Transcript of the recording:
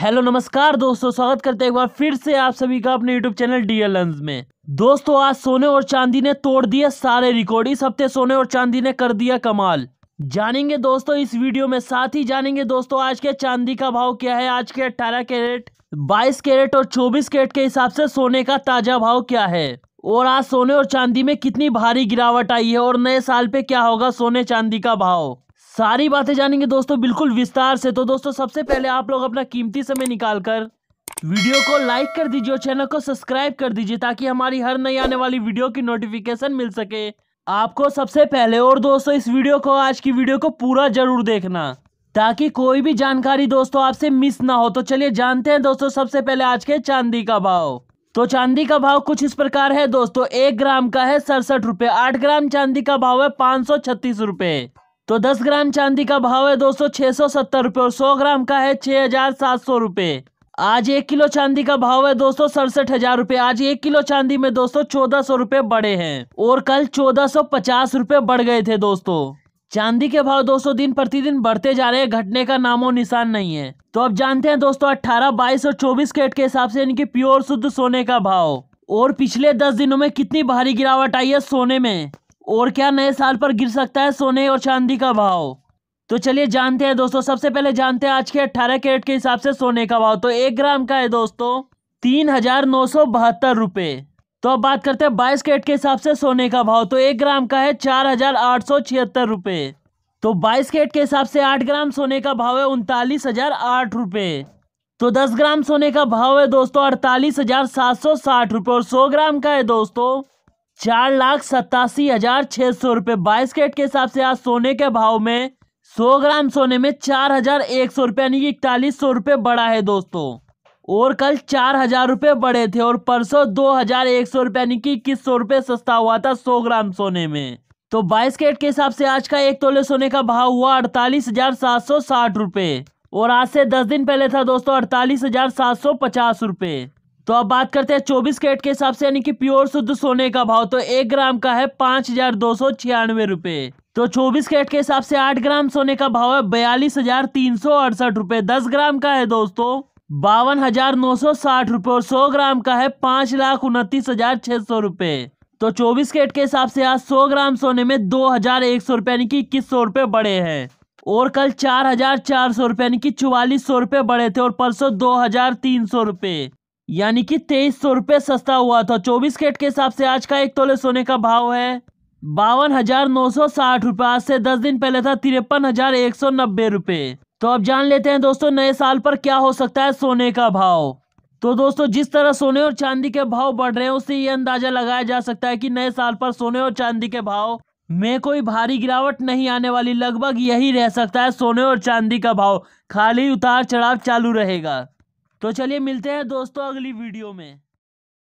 hello नमस्कार दोस्तों स्वागत करते हैं एक बार फिर से आप सभी का अपने यूट्यूब चैनल डीएल लेंस में दोस्तों आज सोने और चांदी ने तोड़ दिया सारे रिकॉर्ड इस हफ्ते सोने और चांदी ने कर दिया कमाल जानेंगे दोस्तों इस वीडियो में साथ ही जानेंगे दोस्तों आज के चांदी का भाव क्या है आज के अठारह कैरेट बाईस कैरेट और चौबीस कैरेट के हिसाब से सोने का ताजा भाव क्या है और आज सोने और चांदी में कितनी भारी गिरावट आई है और नए साल पे क्या होगा सोने चांदी का भाव सारी बातें जानेंगे दोस्तों बिल्कुल विस्तार से तो दोस्तों सबसे पहले आप लोग अपना कीमती समय निकालकर वीडियो को लाइक कर दीजिए और चैनल को सब्सक्राइब कर दीजिए ताकि हमारी हर नई आने वाली वीडियो की नोटिफिकेशन मिल सके आपको सबसे पहले और दोस्तों इस वीडियो को आज की वीडियो को पूरा जरूर देखना ताकि कोई भी जानकारी दोस्तों आपसे मिस ना हो तो चलिए जानते हैं दोस्तों सबसे पहले आज के चांदी का भाव तो चांदी का भाव कुछ इस प्रकार है दोस्तों एक ग्राम का है सड़सठ रुपए आठ ग्राम चांदी का भाव है पाँच सौ छत्तीस रुपए तो 10 ग्राम चांदी का भाव है दोस्तों छह सौ सत्तर और 100 ग्राम का है छह हजार सात सौ रुपये आज एक किलो चांदी का भाव है दोस्तों सड़सठ हजार रूपए आज एक किलो चांदी में दोस्तों चौदह सौ रूपये बढ़े हैं और कल चौदह सौ पचास रूपये बढ़ गए थे दोस्तों चांदी के भाव दोस्तों दिन प्रतिदिन बढ़ते जा रहे हैं घटने का नामो निशान नहीं है तो अब जानते हैं दोस्तों अठारह बाईस और चौबीस केट के हिसाब से इनकी प्योर शुद्ध सोने का भाव और पिछले दस दिनों में कितनी भारी गिरावट आई है सोने में और क्या नए साल पर गिर सकता है सोने और चांदी का भाव तो चलिए जानते हैं दोस्तों सबसे पहले जानते हैं आज के 18 कैरेट के हिसाब से सोने का भाव तो एक ग्राम का है दोस्तों तीन हजार नौ सौ बहत्तर रुपये तो अब बात करते हैं बाईस कैरेट के हिसाब से सोने का भाव तो एक ग्राम का है चार हजार आठ सौ छिहत्तर रुपये तो बाईस कैरेट के हिसाब से आठ ग्राम सोने का भाव है उनतालीस हजार आठ रुपये तो दस ग्राम सोने का भाव है दोस्तों अड़तालीस हजार सात सौ साठ रुपये और सौ ग्राम का है दोस्तों चार लाख सतासी हजार छः सौ रुपये बाईस कैट के हिसाब से आज सोने के भाव में सौ ग्राम सोने में चार हजार एक सौ रुपये यानी कि इकतालीस सौ रुपये बढ़ा है दोस्तों और कल चार हजार रुपये बढ़े थे और परसों दो हजार एक सौ रुपये यानी कि इक्कीस सौ रुपये सस्ता हुआ था सौ ग्राम सोने में तो बाईस कैट के हिसाब से आज का एक तोले सोने का भाव हुआ अड़तालीस हजार सात सौ साठ रुपये और आज से दस दिन पहले था दोस्तों अड़तालीस हजार सात सौ पचास रुपये तो अब बात करते हैं चौबीस कैरेट के हिसाब से यानी कि प्योर शुद्ध सोने का भाव तो एक ग्राम का है पांच हजार दो सौ छियानवे रुपए तो चौबीस कैरेट के हिसाब से आठ ग्राम सोने का भाव है बयालीस हजार तीन सौ अड़सठ रुपए दस ग्राम का है दोस्तों बावन हजार नौ सौ साठ रुपए और सौ ग्राम का है पांच लाख उनतीस हजार छह सौ रुपए तो चौबीस कैरेट के हिसाब से आज सौ ग्राम सोने में दो हजार एक सौ रुपए यानी कि इक्कीस सौ रुपए बड़े हैं और कल चार हजार चार सौ रुपए यानी कि चौवालीस सौ रुपए बड़े थे और परसों दो हजार तीन सौ रुपए यानी कि तेईस सौ रुपये सस्ता हुआ था चौबीस केट के हिसाब से आज का एक तोले सोने का भाव है बावन हजार नौ सौ साठ रुपये आज से दस दिन पहले था तिरपन हजार एक सौ नब्बे रुपये तो अब जान लेते हैं दोस्तों नए साल पर क्या हो सकता है सोने का भाव तो दोस्तों जिस तरह सोने और चांदी के भाव बढ़ रहे हैं उससे ये अंदाजा लगाया जा सकता है कि नए साल पर सोने और चांदी के भाव में कोई भारी गिरावट नहीं आने वाली लगभग यही रह सकता है सोने और चांदी का भाव खाली उतार चढ़ाव चालू रहेगा तो चलिए मिलते हैं दोस्तों अगली वीडियो में